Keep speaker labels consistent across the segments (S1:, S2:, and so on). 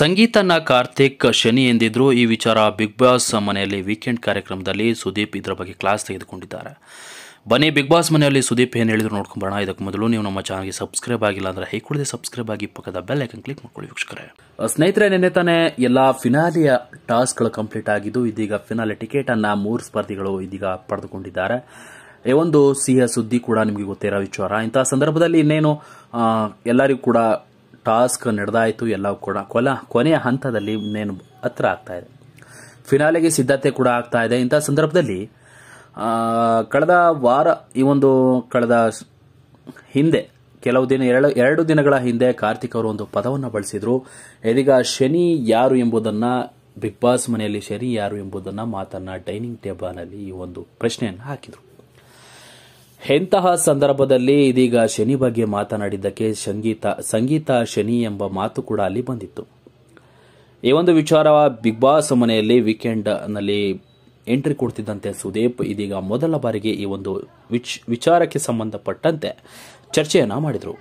S1: ಸಂಗೀತನ ಕಾರ್ತಿಕ್ ಶನಿ ಎಂದಿದ್ರು ಈ ವಿಚಾರ big boss ಮನೆಯಲ್ಲಿ ವೀಕೆಂಡ್ ಕಾರ್ಯಕ್ರಮದಲ್ಲಿ ಸುದೀಪ್ ಇದರ ಬಗ್ಗೆ ಕ್ಲಾಸ್ ತೆಗೆದುಕೊಂಡಿದ್ದಾರೆ ಬನ್ನಿ ಬಿಗ್ ಬಾಸ್ ಮನೆಯಲ್ಲಿ ಸುದೀಪ್ ಏನು ಹೇಳಿದ್ರು ಬರೋಣ ಇದಕ್ಕೆ ಮೊದಲು ನೀವು ನಮ್ಮ ಚಾನಲ್ಗೆ ಸಬ್ಸ್ಕ್ರೈಬ್ ಆಗಿಲ್ಲ ಅಂದರೆ ಕೊಡದೆ ಸಬ್ಸ್ಕ್ರೈಬ್ ಆಗಿ ಪಕ್ಕದ ಬೆಲ್ ಐಕನ್ ಕ್ಲಿಕ್ ಮಾಡ್ಕೊಳ್ಳಿ ವೀಕ್ಷಕರೇ ಸ್ನೇಹಿತರೆ ನಿನ್ನೆ ತಾನೆ ಎಲ್ಲ ಫಿನಾಲಿಯ ಟಾಸ್ಕ್ಗಳು ಕಂಪ್ಲೀಟ್ ಆಗಿದ್ದು ಇದೀಗ ಫಿನಾಲಿ ಟಿಕೆಟನ್ನು ಮೂರು ಸ್ಪರ್ಧಿಗಳು ಇದೀಗ ಪಡೆದುಕೊಂಡಿದ್ದಾರೆ ಈ ಒಂದು ಸಿಹಿಯ ಸುದ್ದಿ ಕೂಡ ನಿಮಗೆ ಗೊತ್ತಿರೋ ವಿಚಾರ ಇಂತಹ ಸಂದರ್ಭದಲ್ಲಿ ಇನ್ನೇನು ಎಲ್ಲರಿಗೂ ಕೂಡ ಟಾಸ್ಕ್ ನಡೆದಾಯಿತು ಎಲ್ಲವೂ ಕೂಡ ಕೊಲ ಕೊನೆಯ ಹಂತದಲ್ಲಿ ಇನ್ನೇನು ಹತ್ರ ಆಗ್ತಾ ಇದೆ ಫಿನಾಲೆಗೆ ಸಿದ್ಧತೆ ಕೂಡ ಆಗ್ತಾ ಇದೆ ಇಂಥ ಸಂದರ್ಭದಲ್ಲಿ ಕಳೆದ ವಾರ ಈ ಒಂದು ಕಳೆದ ಹಿಂದೆ ಕೆಲವು ದಿನ ಎರಡು ಎರಡು ದಿನಗಳ ಹಿಂದೆ ಕಾರ್ತಿಕ್ ಅವರು ಒಂದು ಪದವನ್ನು ಬಳಸಿದ್ರು ಇದೀಗ ಶನಿ ಯಾರು ಎಂಬುದನ್ನು ಬಿಗ್ ಬಾಸ್ ಮನೆಯಲ್ಲಿ ಶನಿ ಯಾರು ಎಂಬುದನ್ನು ಮಾತನ್ನ ಡೈನಿಂಗ್ ಟೇಬಲ್ನಲ್ಲಿ ಈ ಒಂದು ಪ್ರಶ್ನೆಯನ್ನು ಹಾಕಿದರು ಎಂತಹ ಸಂದರ್ಭದಲ್ಲಿ ಇದೀಗ ಶನಿ ಬಗ್ಗೆ ಮಾತನಾಡಿದ್ದಕ್ಕೆ ಸಂಗೀತ ಸಂಗೀತ ಶನಿ ಎಂಬ ಮಾತು ಕೂಡ ಅಲ್ಲಿ ಬಂದಿತ್ತು ಈ ಒಂದು ವಿಚಾರ ಬಿಗ್ ಬಾಸ್ ಮನೆಯಲ್ಲಿ ನಲ್ಲಿ ಎಂಟ್ರಿ ಕೊಡ್ತಿದ್ದಂತೆ ಸುದೀಪ್ ಇದೀಗ ಮೊದಲ ಬಾರಿಗೆ ಈ ಒಂದು ವಿಚಾರಕ್ಕೆ ಸಂಬಂಧಪಟ್ಟಂತೆ ಚರ್ಚೆಯನ್ನು ಮಾಡಿದರು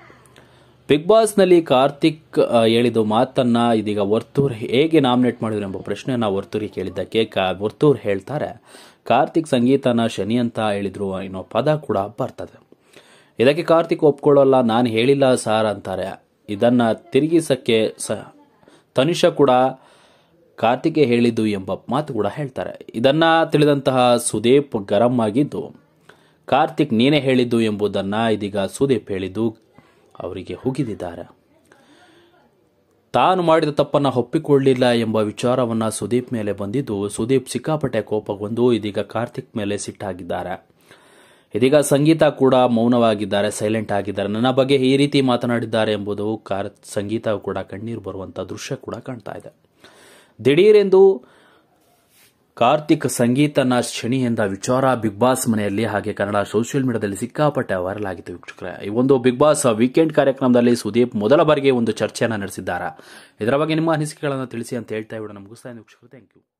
S1: ಬಿಗ್ ಬಾಸ್ನಲ್ಲಿ ಕಾರ್ತಿಕ್ ಹೇಳಿದ ಮಾತನ್ನ ಇದೀಗ ವರ್ತೂರ್ ಹೇಗೆ ನಾಮಿನೇಟ್ ಮಾಡಿದ್ರು ಎಂಬ ಪ್ರಶ್ನೆಯನ್ನು ವರ್ತೂರಿ ಕೇಳಿದ್ದಕ್ಕೆ ವರ್ತೂರ್ ಹೇಳ್ತಾರೆ ಕಾರ್ತಿಕ್ ಸಂಗೀತನ ಶನಿ ಅಂತ ಹೇಳಿದ್ರು ಅನ್ನೋ ಪದ ಕೂಡ ಬರ್ತದೆ ಇದಕ್ಕೆ ಕಾರ್ತಿಕ್ ಒಪ್ಕೊಳ್ಳೋಲ್ಲ ನಾನು ಹೇಳಿಲ್ಲ ಸಾರ್ ಅಂತಾರೆ ಇದನ್ನ ತಿರುಗಿಸಕ್ಕೆ ಸ ಕೂಡ ಕಾರ್ತಿಕ್ ಹೇಳಿದ್ದು ಎಂಬ ಮಾತು ಕೂಡ ಹೇಳ್ತಾರೆ ಇದನ್ನ ತಿಳಿದಂತಹ ಸುದೀಪ್ ಗರಂ ಆಗಿದ್ದು ಕಾರ್ತಿಕ್ ನೀನೇ ಹೇಳಿದ್ದು ಎಂಬುದನ್ನು ಇದೀಗ ಸುದೀಪ್ ಹೇಳಿದ್ದು ಅವರಿಗೆ ಹುಗಿದಿದ್ದಾರೆ ತಾನು ಮಾಡಿದ ತಪ್ಪನ್ನು ಒಪ್ಪಿಕೊಳ್ಳಿಲ್ಲ ಎಂಬ ವಿಚಾರವನ್ನು ಸುದೀಪ್ ಮೇಲೆ ಬಂದಿದ್ದು ಸುದೀಪ್ ಸಿಕ್ಕಾಪಟ್ಟೆ ಕೋಪಗೊಂಡು ಇದೀಗ ಕಾರ್ತಿಕ್ ಮೇಲೆ ಸಿಟ್ಟಾಗಿದ್ದಾರೆ ಇದೀಗ ಸಂಗೀತ ಕೂಡ ಮೌನವಾಗಿದ್ದಾರೆ ಸೈಲೆಂಟ್ ಆಗಿದ್ದಾರೆ ನನ್ನ ಬಗ್ಗೆ ಈ ರೀತಿ ಮಾತನಾಡಿದ್ದಾರೆ ಎಂಬುದು ಕಾರ್ ಸಂಗೀತ ಕೂಡ ಕಣ್ಣೀರು ಬರುವಂಥ ದೃಶ್ಯ ಕೂಡ ಕಾಣ್ತಾ ಇದೆ ದಿಢೀರೆಂದು ಕಾರ್ತಿಕ್ ಸಂಗೀತನ ಎಂದ ವಿಚಾರ ಬಿಗ್ ಬಾಸ್ ಮನೆಯಲ್ಲಿ ಹಾಗೆ ಕನ್ನಡ ಸೋಷಿಯಲ್ ಮೀಡಿಯಾದಲ್ಲಿ ಸಿಕ್ಕಾಪಟ್ಟೆ ವೈರಲ್ ಆಗಿತ್ತು ವೀಕ್ಷಕರೇ ಈ ಒಂದು ಬಿಗ್ ಬಾಸ್ ವೀಕೆಂಡ್ ಕಾರ್ಯಕ್ರಮದಲ್ಲಿ ಸುದೀಪ್ ಮೊದಲ ಬಾರಿಗೆ ಒಂದು ಚರ್ಚೆಯನ್ನು ನಡೆಸಿದ್ದಾರೆ ಇದರ ಬಗ್ಗೆ ನಿಮ್ಮ ಅನಿಸಿಕೆಗಳನ್ನು ತಿಳಿಸಿ ಅಂತ ಹೇಳ್ತಾ ಇವರು ಮುಗಿಸ್ತಾ ವೀಕ್ಷಕರು ಥ್ಯಾಂಕ್ ಯು